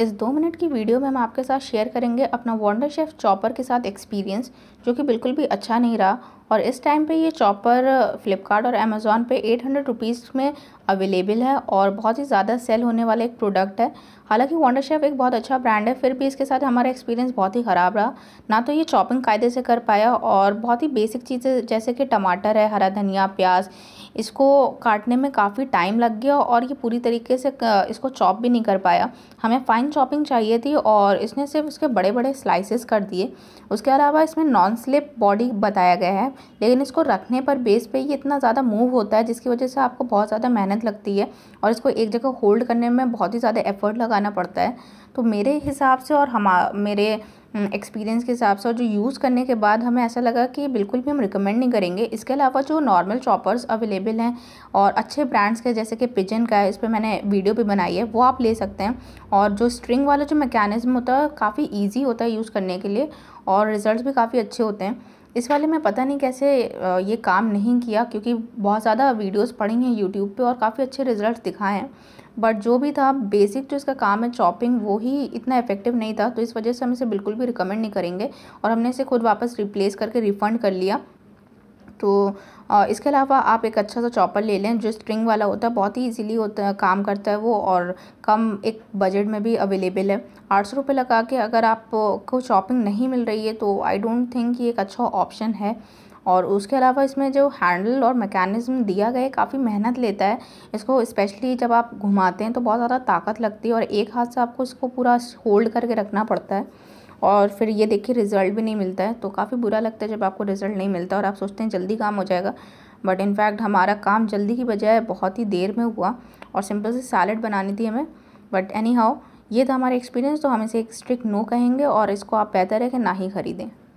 इस दो मिनट की वीडियो में हम आपके साथ शेयर करेंगे अपना वॉन्डर शेफ चॉपर के साथ एक्सपीरियंस जो कि बिल्कुल भी अच्छा नहीं रहा और इस टाइम पे ये चॉपर फ्लिपकार्ट और अमेज़ोन पे एट हंड्रेड रुपीज़ में अवेलेबल है और बहुत ही ज़्यादा सेल होने वाला एक प्रोडक्ट है हालांकि वॉन्डर शेफ एक बहुत अच्छा ब्रांड है फिर भी इसके साथ हमारा एक्सपीरियंस बहुत ही ख़राब रहा ना तो ये चॉपिंग कायदे से कर पाया और बहुत ही बेसिक चीज़ें जैसे कि टमाटर है हरा धनिया प्याज इसको काटने में काफ़ी टाइम लग गया और ये पूरी तरीके से इसको चॉप भी नहीं कर पाया हमें फ़ाइन चॉपिंग चाहिए थी और इसने सिर्फ उसके बड़े बड़े स्लाइसिस कर दिए उसके अलावा इसमें नॉन स्लिप बॉडी बताया गया है लेकिन इसको रखने पर बेस पे ही इतना ज़्यादा मूव होता है जिसकी वजह से आपको बहुत ज़्यादा मेहनत लगती है और इसको एक जगह होल्ड करने में बहुत ही ज़्यादा एफर्ट लगाना पड़ता है तो मेरे हिसाब से और हम मेरे एक्सपीरियंस के हिसाब से और जो यूज़ करने के बाद हमें ऐसा लगा कि बिल्कुल भी हम रिकमेंड नहीं करेंगे इसके अलावा जो नॉर्मल चॉपर्स अवेलेबल हैं और अच्छे ब्रांड्स के जैसे कि पिजन का है इस पर मैंने वीडियो भी बनाई है वो आप ले सकते हैं और जो स्ट्रिंग वाला जो मैकेनिज़्म होता है काफ़ी ईजी होता है यूज़ करने के लिए और रिज़ल्ट भी काफ़ी अच्छे होते हैं इस वाले में पता नहीं कैसे ये काम नहीं किया क्योंकि बहुत ज़्यादा वीडियोस पड़ी हैं यूट्यूब पे और काफ़ी अच्छे रिजल्ट दिखाए हैं बट जो भी था बेसिक जो इसका काम है चॉपिंग वो ही इतना इफेक्टिव नहीं था तो इस वजह से हम इसे बिल्कुल भी रिकमेंड नहीं करेंगे और हमने इसे खुद वापस रिप्लेस करके रिफ़ंड कर लिया तो इसके अलावा आप एक अच्छा सा चॉपर ले लें जो स्ट्रिंग वाला होता है बहुत ही इजीली होता है काम करता है वो और कम एक बजट में भी अवेलेबल है आठ सौ रुपये लगा के अगर आपको शॉपिंग नहीं मिल रही है तो आई डोंट थिंक ये एक अच्छा ऑप्शन है और उसके अलावा इसमें जो हैंडल और मैकेनिज़्म दिया गया है काफ़ी मेहनत लेता है इसको स्पेशली जब आप घुमाते हैं तो बहुत ज़्यादा ताकत लगती है और एक हाथ से आपको इसको पूरा होल्ड करके रखना पड़ता है और फिर ये देखिए रिज़ल्ट भी नहीं मिलता है तो काफ़ी बुरा लगता है जब आपको रिज़ल्ट नहीं मिलता और आप सोचते हैं जल्दी काम हो जाएगा बट इनफैक्ट हमारा काम जल्दी की बजाय बहुत ही देर में हुआ और सिंपल से सैलड बनानी थी हमें बट एनी हाउ ये था हमारा एक्सपीरियंस तो हम इसे एक स्ट्रिक नो कहेंगे और इसको आप बेहतर है कि ना ही खरीदें